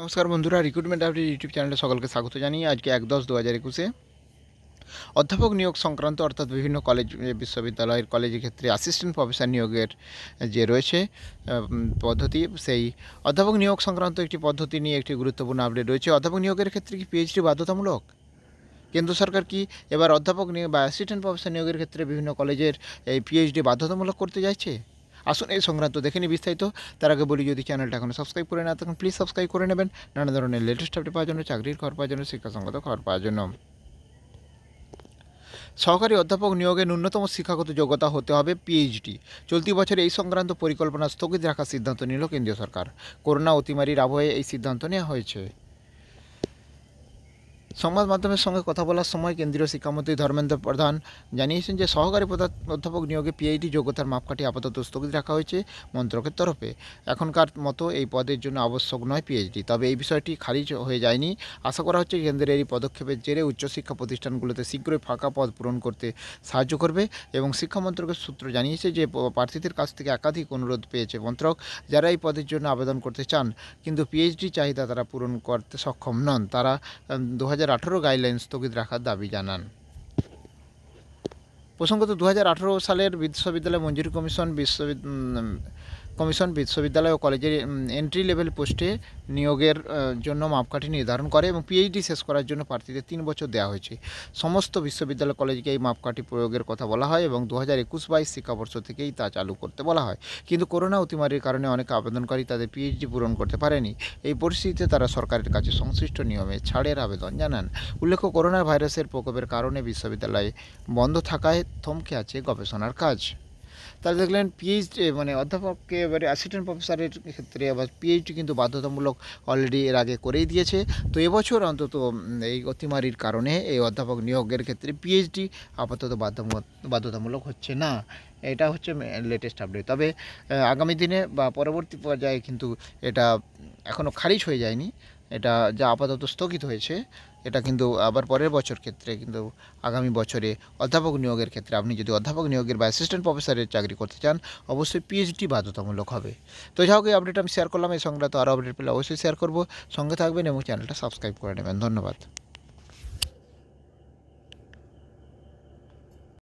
নমস্কার বন্ধুরা recruitment update YouTube চ্যানেলে সকলকে স্বাগত জানিয়ে আজকে এক দশ দু হাজার একুশে অধ্যাপক নিয়োগ সংক্রান্ত অর্থাৎ বিভিন্ন কলেজ বিশ্ববিদ্যালয়ের কলেজের ক্ষেত্রে অ্যাসিস্ট্যান্ট প্রফেসর নিয়োগের যে রয়েছে পদ্ধতি সেই অধ্যাপক নিয়োগ সংক্রান্ত একটি পদ্ধতি নিয়ে একটি গুরুত্বপূর্ণ আপডেট রয়েছে অধ্যাপক নিয়োগের ক্ষেত্রে কি পিএইচডি বাধ্যতামূলক কেন্দ্র সরকার কি এবার অধ্যাপক নিয়োগ বা অ্যাসিস্ট্যান্ট প্রফেসর নিয়োগের ক্ষেত্রে বিভিন্ন কলেজের এই পিএইচডি বাধ্যতামূলক করতে যাচ্ছে আসুন এই সংক্রান্ত দেখে নিই বিস্তারিত তার আগে বলি যদি চ্যানেলটা এখন সাবস্ক্রাইব করে না তখন প্লিজ সাবস্ক্রাইব করে নেবেন নানা ধরনের লেটেস্ট আপডেট পাওয়ার জন্য চাকরির খবর পাওয়ার জন্য শিক্ষা সংক্রান্ত খবর পাওয়ার জন্য সহকারী অধ্যাপক নিয়োগে ন্যূনতম শিক্ষাগত যোগ্যতা হতে হবে পিএইচডি চলতি বছরে এই সংক্রান্ত পরিকল্পনা স্থগিত রাখার সিদ্ধান্ত নিল কেন্দ্রীয় সরকার করোনা অতিমারির আবহে এই সিদ্ধান্ত নেওয়া হয়েছে সংবাদ মাধ্যমের সঙ্গে কথা বলার সময় কেন্দ্রীয় শিক্ষামন্ত্রী ধর্মেন্দ্র প্রধান জানিয়েছেন যে সহকারী অধ্যাপক নিয়োগে পিএইচডি যোগ্যতার মাপকাঠি আপাতত স্থগিত রাখা হয়েছে মন্ত্রকের তরফে এখনকার মতো এই পদের জন্য আবশ্যক নয় পিএইচডি তবে এই বিষয়টি খারিজ হয়ে যায়নি আশা করা হচ্ছে কেন্দ্রের এই পদক্ষেপের জেরে উচ্চশিক্ষা প্রতিষ্ঠানগুলোতে শীঘ্রই ফাঁকা পদ পূরণ করতে সাহায্য করবে এবং শিক্ষামন্ত্রকের সূত্র জানিয়েছে যে প্রার্থীদের কাছ থেকে একাধিক অনুরোধ পেয়েছে মন্ত্রক যারা এই পদের জন্য আবেদন করতে চান কিন্তু পিএইচডি চাহিদা তারা পূরণ করতে সক্ষম নন তারা দু গাইডলাইন স্থগিত রাখার দাবি জানান প্রসঙ্গত দু সালের বিশ্ববিদ্যালয় মঞ্জুরি কমিশন বিশ্ববিদ্যালয় কমিশন বিশ্ববিদ্যালয় ও কলেজের এন্ট্রি লেভেল পোস্টে নিয়োগের জন্য মাপকাঠি নির্ধারণ করে এবং পিএইচডি শেষ করার জন্য প্রার্থীদের তিন বছর দেওয়া হয়েছে সমস্ত বিশ্ববিদ্যালয় কলেজকে এই মাপকাঠি প্রয়োগের কথা বলা হয় এবং দু হাজার একুশ বাইশ শিক্ষাবর্ষ থেকেই তা চালু করতে বলা হয় কিন্তু করোনা অতিমারির কারণে অনেক আবেদনকারী তাদের পিএইচডি পূরণ করতে পারেনি এই পরিস্থিতিতে তারা সরকারের কাছে সংশ্লিষ্ট নিয়মে ছাড়ের আবেদন জানান উল্লেখ্য করোনা ভাইরাসের প্রকোপের কারণে বিশ্ববিদ্যালয়ে বন্ধ থাকায় থমকে আছে গবেষণার কাজ তারা দেখলেন পিএইচডি মানে অধ্যাপককে এবারে অ্যাসিস্ট্যান্ট প্রফেসরের ক্ষেত্রে আবার পিএইচডি কিন্তু বাধ্যতামূলক অলরেডি এর আগে করেই দিয়েছে তো এবছর অন্তত এই অতিমারির কারণে এই অধ্যাপক নিয়োগের ক্ষেত্রে পিএইচডি আপাতত বাধ্যতামূলক হচ্ছে না এটা হচ্ছে লেটেস্ট আপডেট তবে আগামী দিনে বা পরবর্তী পর্যায়ে কিন্তু এটা এখনও খারিজ হয়ে যায়নি এটা যা আপাতত স্থগিত হয়েছে এটা কিন্তু আবার পরের বছর ক্ষেত্রে কিন্তু আগামী বছরে অধ্যাপক নিয়োগের ক্ষেত্রে আপনি যদি অধ্যাপক নিয়োগের বা অ্যাসিস্ট্যান্ট প্রফেসরের চাকরি করতে চান অবশ্যই পিএইচডি বাধ্যতামূলক হবে তো যাই হোক এই আপডেট আমি শেয়ার করলাম এই সংক্রান্ত আরও আপডেট পেলে অবশ্যই শেয়ার করব সঙ্গে থাকবেন এবং চ্যানেলটা সাবস্ক্রাইব করে নেবেন ধন্যবাদ